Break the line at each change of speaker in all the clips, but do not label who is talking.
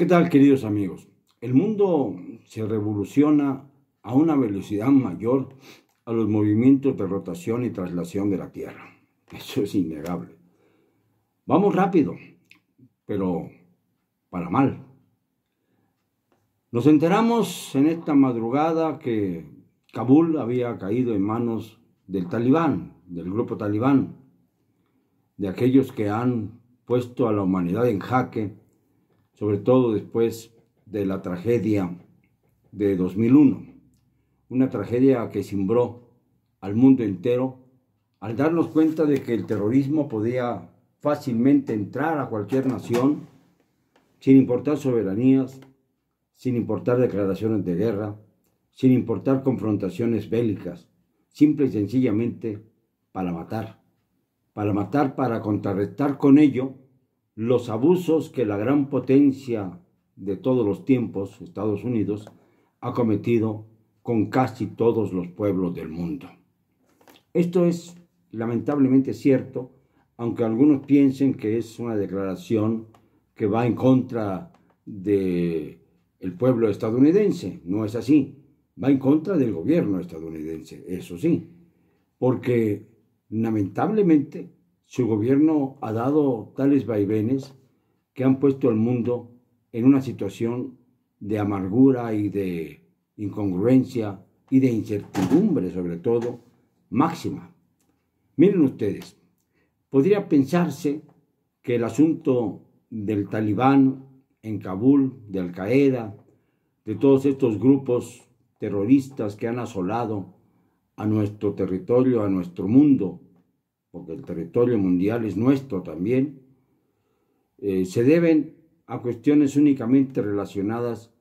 ¿Qué tal, queridos amigos? El mundo se revoluciona a una velocidad mayor a los movimientos de rotación y traslación de la Tierra. Eso es innegable. Vamos rápido, pero para mal. Nos enteramos en esta madrugada que Kabul había caído en manos del talibán, del grupo talibán, de aquellos que han puesto a la humanidad en jaque sobre todo después de la tragedia de 2001, una tragedia que simbró al mundo entero al darnos cuenta de que el terrorismo podía fácilmente entrar a cualquier nación, sin importar soberanías, sin importar declaraciones de guerra, sin importar confrontaciones bélicas, simple y sencillamente para matar, para matar, para contrarrestar con ello los abusos que la gran potencia de todos los tiempos, Estados Unidos, ha cometido con casi todos los pueblos del mundo. Esto es lamentablemente cierto, aunque algunos piensen que es una declaración que va en contra del el pueblo estadounidense. No es así. Va en contra del gobierno estadounidense, eso sí. Porque lamentablemente su gobierno ha dado tales vaivenes que han puesto al mundo en una situación de amargura y de incongruencia y de incertidumbre, sobre todo, máxima. Miren ustedes, podría pensarse que el asunto del talibán en Kabul, de Al Qaeda, de todos estos grupos terroristas que han asolado a nuestro territorio, a nuestro mundo, porque el territorio mundial es nuestro también, eh, se deben a cuestiones únicamente relacionadas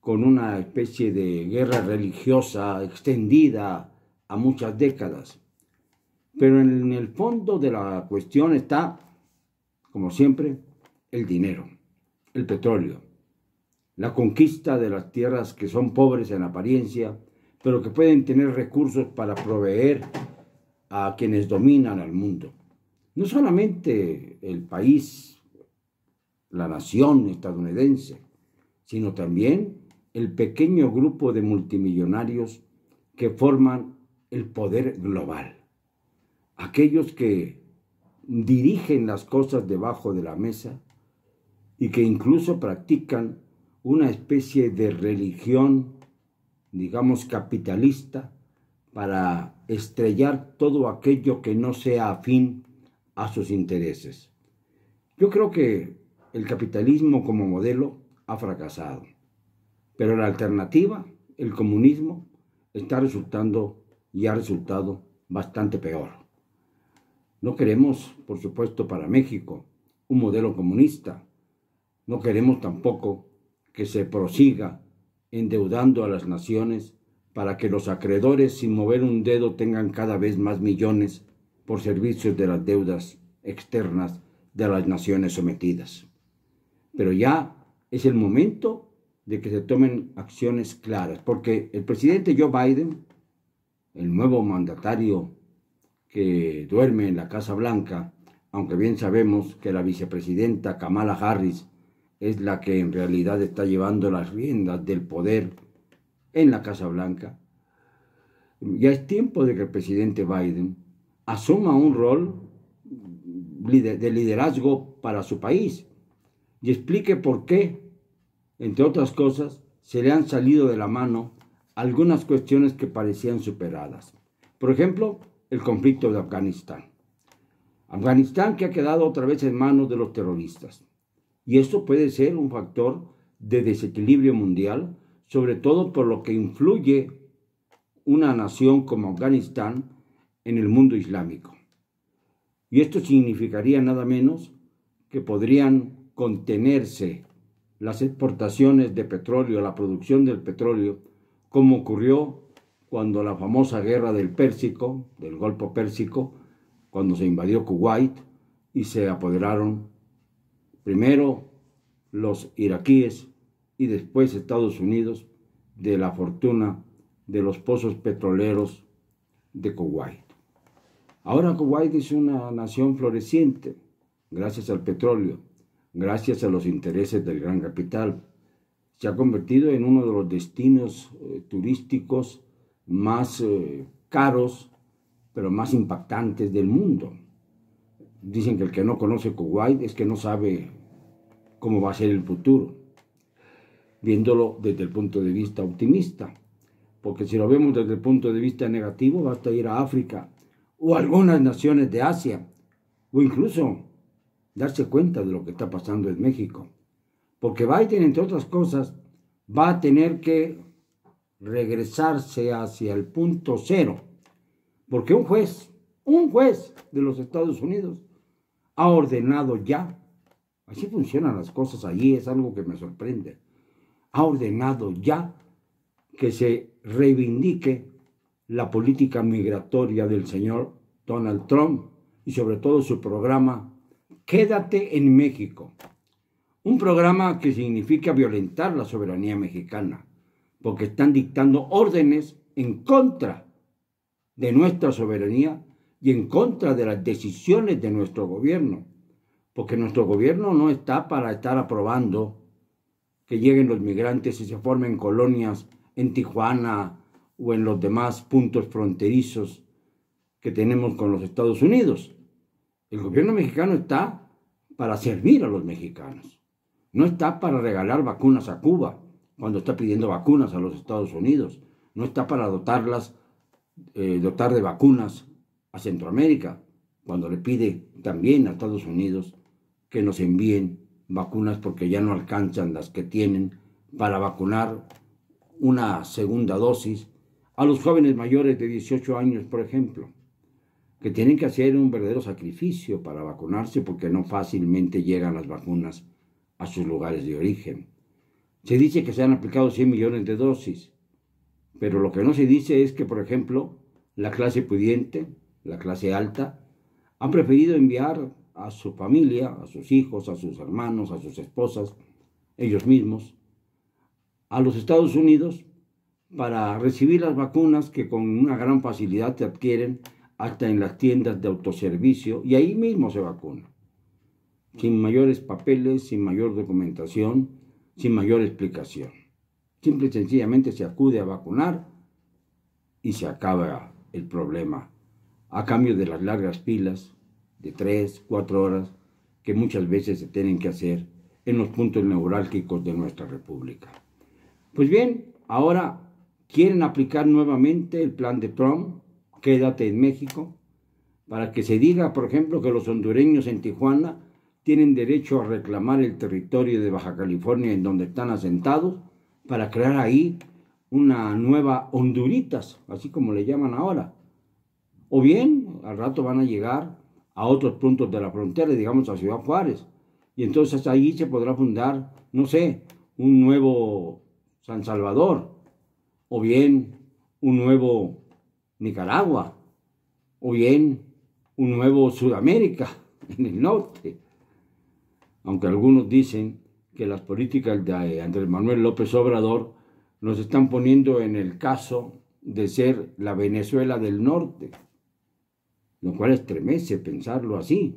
con una especie de guerra religiosa extendida a muchas décadas. Pero en el fondo de la cuestión está, como siempre, el dinero, el petróleo, la conquista de las tierras que son pobres en apariencia, pero que pueden tener recursos para proveer a quienes dominan al mundo. No solamente el país, la nación estadounidense, sino también el pequeño grupo de multimillonarios que forman el poder global. Aquellos que dirigen las cosas debajo de la mesa y que incluso practican una especie de religión, digamos, capitalista, para estrellar todo aquello que no sea afín a sus intereses. Yo creo que el capitalismo como modelo ha fracasado, pero la alternativa, el comunismo, está resultando y ha resultado bastante peor. No queremos, por supuesto, para México un modelo comunista. No queremos tampoco que se prosiga endeudando a las naciones para que los acreedores sin mover un dedo tengan cada vez más millones por servicios de las deudas externas de las naciones sometidas. Pero ya es el momento de que se tomen acciones claras, porque el presidente Joe Biden, el nuevo mandatario que duerme en la Casa Blanca, aunque bien sabemos que la vicepresidenta Kamala Harris es la que en realidad está llevando las riendas del poder en la Casa Blanca, ya es tiempo de que el presidente Biden asuma un rol de liderazgo para su país y explique por qué, entre otras cosas, se le han salido de la mano algunas cuestiones que parecían superadas. Por ejemplo, el conflicto de Afganistán. Afganistán que ha quedado otra vez en manos de los terroristas. Y esto puede ser un factor de desequilibrio mundial sobre todo por lo que influye una nación como Afganistán en el mundo islámico. Y esto significaría nada menos que podrían contenerse las exportaciones de petróleo, la producción del petróleo, como ocurrió cuando la famosa guerra del Pérsico, del Golfo Pérsico, cuando se invadió Kuwait y se apoderaron primero los iraquíes y después Estados Unidos de la fortuna de los pozos petroleros de Kuwait. Ahora Kuwait es una nación floreciente gracias al petróleo, gracias a los intereses del gran capital. Se ha convertido en uno de los destinos eh, turísticos más eh, caros, pero más impactantes del mundo. Dicen que el que no conoce Kuwait es que no sabe cómo va a ser el futuro viéndolo desde el punto de vista optimista. Porque si lo vemos desde el punto de vista negativo, basta ir a África o algunas naciones de Asia, o incluso darse cuenta de lo que está pasando en México. Porque Biden, entre otras cosas, va a tener que regresarse hacia el punto cero. Porque un juez, un juez de los Estados Unidos, ha ordenado ya. Así funcionan las cosas allí, es algo que me sorprende ha ordenado ya que se reivindique la política migratoria del señor Donald Trump y sobre todo su programa Quédate en México. Un programa que significa violentar la soberanía mexicana, porque están dictando órdenes en contra de nuestra soberanía y en contra de las decisiones de nuestro gobierno, porque nuestro gobierno no está para estar aprobando que lleguen los migrantes y se formen colonias en Tijuana o en los demás puntos fronterizos que tenemos con los Estados Unidos. El gobierno mexicano está para servir a los mexicanos, no está para regalar vacunas a Cuba cuando está pidiendo vacunas a los Estados Unidos, no está para dotarlas, eh, dotar de vacunas a Centroamérica cuando le pide también a Estados Unidos que nos envíen vacunas porque ya no alcanzan las que tienen para vacunar una segunda dosis a los jóvenes mayores de 18 años, por ejemplo, que tienen que hacer un verdadero sacrificio para vacunarse porque no fácilmente llegan las vacunas a sus lugares de origen. Se dice que se han aplicado 100 millones de dosis, pero lo que no se dice es que, por ejemplo, la clase pudiente, la clase alta, han preferido enviar a su familia, a sus hijos, a sus hermanos, a sus esposas, ellos mismos, a los Estados Unidos para recibir las vacunas que con una gran facilidad se adquieren hasta en las tiendas de autoservicio y ahí mismo se vacuna. Sin mayores papeles, sin mayor documentación, sin mayor explicación. Simple y sencillamente se acude a vacunar y se acaba el problema. A cambio de las largas pilas, de tres, cuatro horas que muchas veces se tienen que hacer en los puntos neurálgicos de nuestra República. Pues bien, ahora quieren aplicar nuevamente el plan de Trump, quédate en México, para que se diga, por ejemplo, que los hondureños en Tijuana tienen derecho a reclamar el territorio de Baja California en donde están asentados, para crear ahí una nueva Honduritas, así como le llaman ahora. O bien, al rato van a llegar a otros puntos de la frontera, digamos a Ciudad Juárez. Y entonces ahí se podrá fundar, no sé, un nuevo San Salvador, o bien un nuevo Nicaragua, o bien un nuevo Sudamérica en el norte. Aunque algunos dicen que las políticas de Andrés Manuel López Obrador nos están poniendo en el caso de ser la Venezuela del norte lo cual estremece pensarlo así,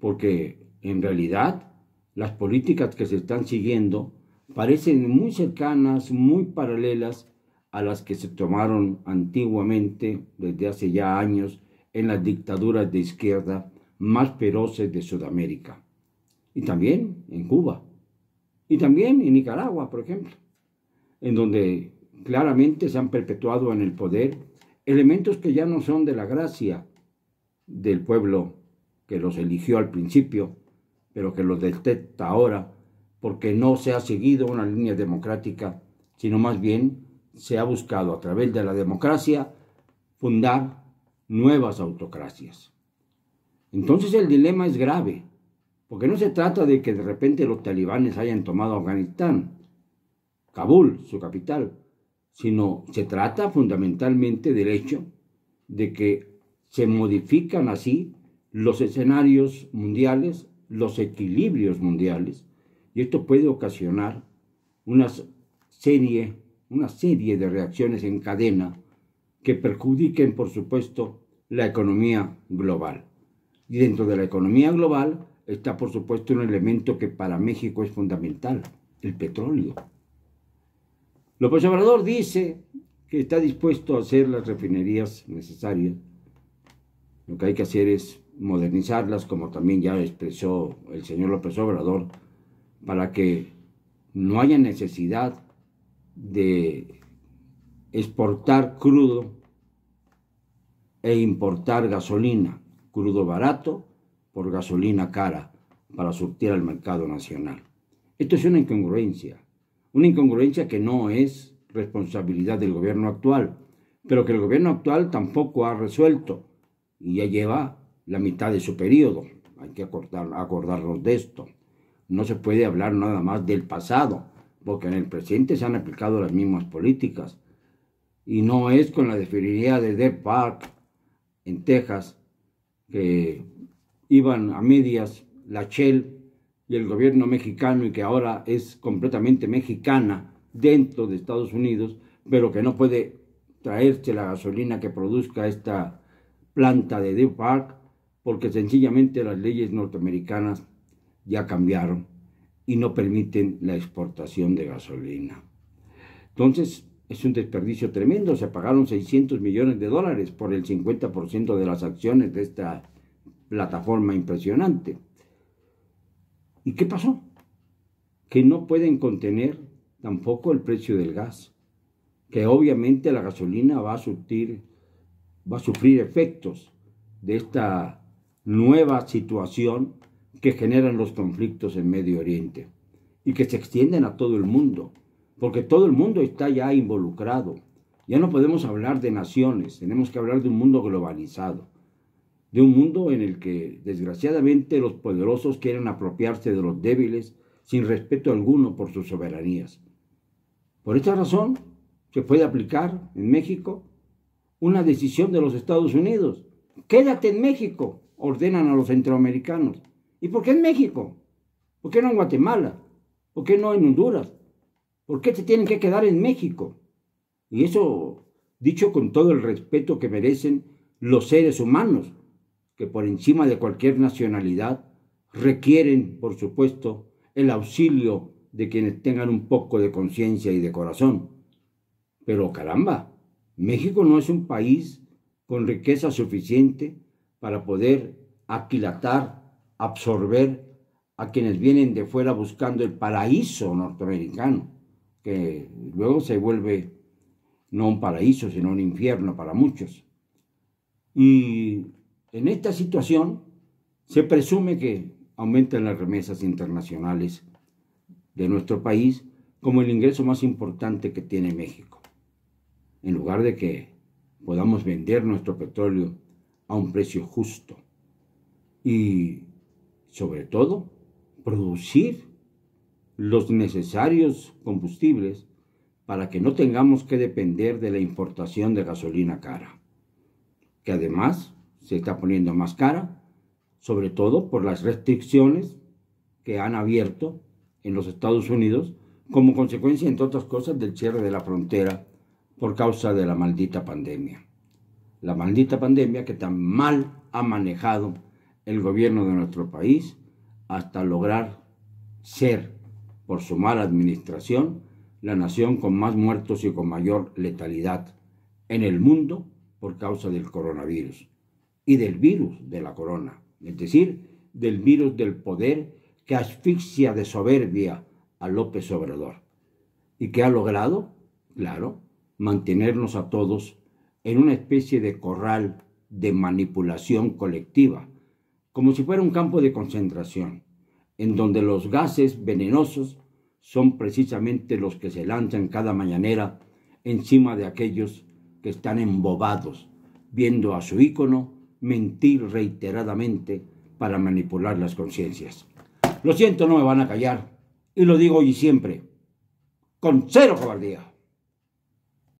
porque en realidad las políticas que se están siguiendo parecen muy cercanas, muy paralelas a las que se tomaron antiguamente, desde hace ya años, en las dictaduras de izquierda más feroces de Sudamérica. Y también en Cuba. Y también en Nicaragua, por ejemplo, en donde claramente se han perpetuado en el poder elementos que ya no son de la gracia, del pueblo que los eligió al principio, pero que los detesta ahora, porque no se ha seguido una línea democrática, sino más bien se ha buscado a través de la democracia fundar nuevas autocracias. Entonces el dilema es grave, porque no se trata de que de repente los talibanes hayan tomado Afganistán, Kabul, su capital, sino se trata fundamentalmente del hecho de que se modifican así los escenarios mundiales, los equilibrios mundiales, y esto puede ocasionar una serie, una serie de reacciones en cadena que perjudiquen, por supuesto, la economía global. Y dentro de la economía global está, por supuesto, un elemento que para México es fundamental, el petróleo. López Obrador dice que está dispuesto a hacer las refinerías necesarias lo que hay que hacer es modernizarlas, como también ya expresó el señor López Obrador, para que no haya necesidad de exportar crudo e importar gasolina, crudo barato por gasolina cara, para surtir al mercado nacional. Esto es una incongruencia, una incongruencia que no es responsabilidad del gobierno actual, pero que el gobierno actual tampoco ha resuelto y ya lleva la mitad de su periodo. Hay que acordar, acordarnos de esto. No se puede hablar nada más del pasado, porque en el presente se han aplicado las mismas políticas. Y no es con la definida de Deer Park en Texas que iban a medias la Shell y el gobierno mexicano y que ahora es completamente mexicana dentro de Estados Unidos, pero que no puede traerse la gasolina que produzca esta planta de Deer Park porque sencillamente las leyes norteamericanas ya cambiaron y no permiten la exportación de gasolina. Entonces, es un desperdicio tremendo. Se pagaron 600 millones de dólares por el 50% de las acciones de esta plataforma impresionante. ¿Y qué pasó? Que no pueden contener tampoco el precio del gas, que obviamente la gasolina va a surtir va a sufrir efectos de esta nueva situación que generan los conflictos en Medio Oriente y que se extienden a todo el mundo, porque todo el mundo está ya involucrado. Ya no podemos hablar de naciones, tenemos que hablar de un mundo globalizado, de un mundo en el que desgraciadamente los poderosos quieren apropiarse de los débiles sin respeto alguno por sus soberanías. Por esta razón, se puede aplicar en México una decisión de los Estados Unidos. Quédate en México, ordenan a los centroamericanos. ¿Y por qué en México? ¿Por qué no en Guatemala? ¿Por qué no en Honduras? ¿Por qué se tienen que quedar en México? Y eso dicho con todo el respeto que merecen los seres humanos, que por encima de cualquier nacionalidad requieren, por supuesto, el auxilio de quienes tengan un poco de conciencia y de corazón. Pero caramba, México no es un país con riqueza suficiente para poder aquilatar, absorber a quienes vienen de fuera buscando el paraíso norteamericano, que luego se vuelve no un paraíso, sino un infierno para muchos. Y en esta situación se presume que aumentan las remesas internacionales de nuestro país como el ingreso más importante que tiene México en lugar de que podamos vender nuestro petróleo a un precio justo y, sobre todo, producir los necesarios combustibles para que no tengamos que depender de la importación de gasolina cara, que además se está poniendo más cara, sobre todo por las restricciones que han abierto en los Estados Unidos como consecuencia, entre otras cosas, del cierre de la frontera por causa de la maldita pandemia. La maldita pandemia que tan mal ha manejado el gobierno de nuestro país hasta lograr ser, por su mala administración, la nación con más muertos y con mayor letalidad en el mundo por causa del coronavirus y del virus de la corona, es decir, del virus del poder que asfixia de soberbia a López Obrador y que ha logrado, claro, mantenernos a todos en una especie de corral de manipulación colectiva, como si fuera un campo de concentración, en donde los gases venenosos son precisamente los que se lanzan cada mañanera encima de aquellos que están embobados, viendo a su ícono mentir reiteradamente para manipular las conciencias. Lo siento, no me van a callar, y lo digo hoy y siempre, con cero cobardía.